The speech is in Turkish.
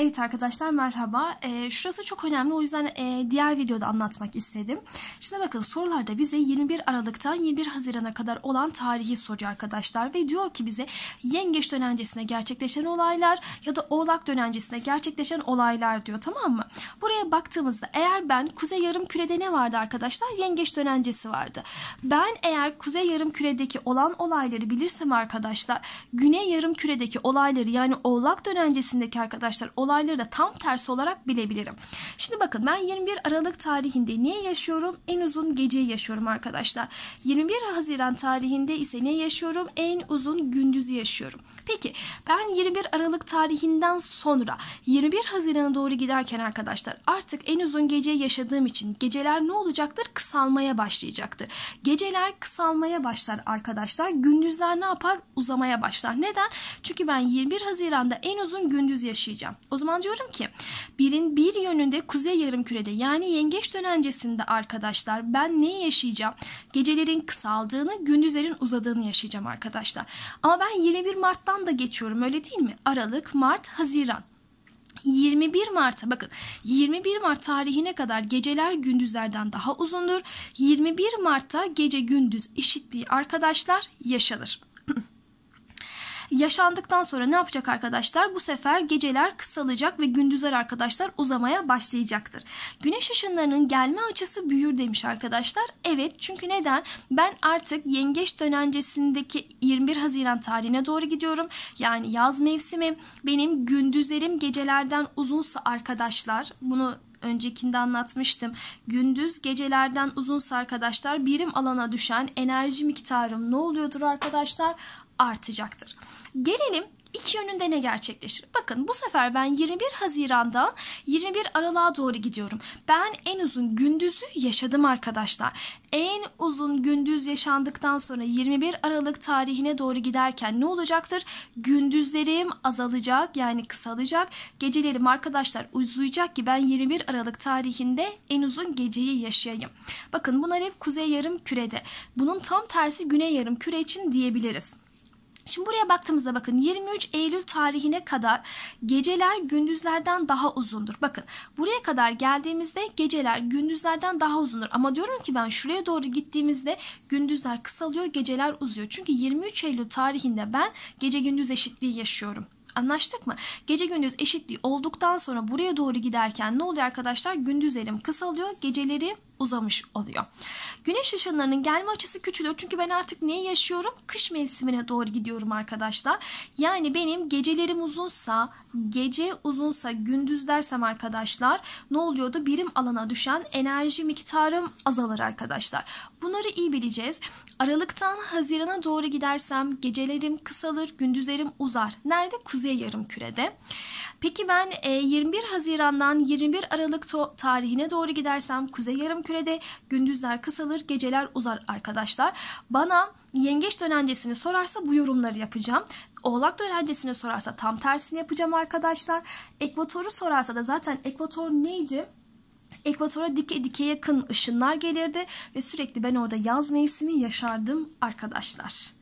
Evet arkadaşlar merhaba. E, şurası çok önemli o yüzden e, diğer videoda anlatmak istedim. Şimdi bakın sorularda bize 21 Aralık'tan 21 Haziran'a kadar olan tarihi soruyor arkadaşlar. Ve diyor ki bize yengeç dönencesine gerçekleşen olaylar ya da oğlak dönencesine gerçekleşen olaylar diyor tamam mı? Buraya baktığımızda eğer ben kuzey yarım kürede ne vardı arkadaşlar? Yengeç dönencesi vardı. Ben eğer kuzey yarım küredeki olan olayları bilirsem arkadaşlar güney yarım küredeki olayları yani oğlak dönencesindeki arkadaşlar olayları olayları da tam tersi olarak bilebilirim. Şimdi bakın ben 21 Aralık tarihinde niye yaşıyorum? En uzun geceyi yaşıyorum arkadaşlar. 21 Haziran tarihinde ise niye yaşıyorum? En uzun gündüzü yaşıyorum. Peki ben 21 Aralık tarihinden sonra 21 Haziran'a doğru giderken arkadaşlar artık en uzun geceyi yaşadığım için geceler ne olacaktır? Kısalmaya başlayacaktır. Geceler kısalmaya başlar arkadaşlar. Gündüzler ne yapar? Uzamaya başlar. Neden? Çünkü ben 21 Haziran'da en uzun gündüz yaşayacağım. O zaman diyorum ki birin bir yönünde kuzey yarım kürede yani yengeç dönencesinde arkadaşlar ben ne yaşayacağım? Gecelerin kısaldığını, gündüzlerin uzadığını yaşayacağım arkadaşlar. Ama ben 21 Mart'tan Mart'tan da geçiyorum öyle değil mi? Aralık, Mart, Haziran. 21 Mart'a bakın 21 Mart tarihine kadar geceler gündüzlerden daha uzundur. 21 Mart'ta gece gündüz eşitliği arkadaşlar yaşanır yaşandıktan sonra ne yapacak arkadaşlar? Bu sefer geceler kısalacak ve gündüzler arkadaşlar uzamaya başlayacaktır. Güneş ışınlarının gelme açısı büyür demiş arkadaşlar. Evet çünkü neden? Ben artık yengeç dönencesindeki 21 Haziran tarihine doğru gidiyorum. Yani yaz mevsimi benim gündüzlerim gecelerden uzunsa arkadaşlar bunu öncekinde anlatmıştım. Gündüz gecelerden uzunsa arkadaşlar birim alana düşen enerji miktarım ne oluyordur arkadaşlar? Artacaktır. Gelelim iki yönünde ne gerçekleşir? Bakın bu sefer ben 21 Haziran'dan 21 Aralık'a doğru gidiyorum. Ben en uzun gündüzü yaşadım arkadaşlar. En uzun gündüz yaşandıktan sonra 21 Aralık tarihine doğru giderken ne olacaktır? Gündüzlerim azalacak yani kısalacak. Gecelerim arkadaşlar uzayacak ki ben 21 Aralık tarihinde en uzun geceyi yaşayayım. Bakın bunlar hep kuzey yarım kürede. Bunun tam tersi güney yarım küre için diyebiliriz. Şimdi buraya baktığımızda bakın 23 Eylül tarihine kadar geceler gündüzlerden daha uzundur. Bakın buraya kadar geldiğimizde geceler gündüzlerden daha uzundur. Ama diyorum ki ben şuraya doğru gittiğimizde gündüzler kısalıyor, geceler uzuyor. Çünkü 23 Eylül tarihinde ben gece gündüz eşitliği yaşıyorum. Anlaştık mı? Gece gündüz eşitliği olduktan sonra buraya doğru giderken ne oluyor arkadaşlar? Gündüz elim kısalıyor, geceleri uzamış oluyor. Güneş ışınlarının gelme açısı küçülüyor. Çünkü ben artık neyi yaşıyorum? Kış mevsimine doğru gidiyorum arkadaşlar. Yani benim gecelerim uzunsa, gece uzunsa, gündüz dersem arkadaşlar ne oluyordu? Birim alana düşen enerji miktarım azalır arkadaşlar. Bunları iyi bileceğiz. Aralıktan Haziran'a doğru gidersem gecelerim kısalır, gündüzlerim uzar. Nerede? Kuzey yarım kürede. Peki ben e, 21 Haziran'dan 21 Aralık tarihine doğru gidersem Kuzey Yarım Kürede gündüzler kısalır, geceler uzar arkadaşlar. Bana yengeç dönencesini sorarsa bu yorumları yapacağım. Oğlak dönencesini sorarsa tam tersini yapacağım arkadaşlar. Ekvatoru sorarsa da zaten ekvator neydi? Ekvatora dike dike yakın ışınlar gelirdi ve sürekli ben orada yaz mevsimi yaşardım arkadaşlar.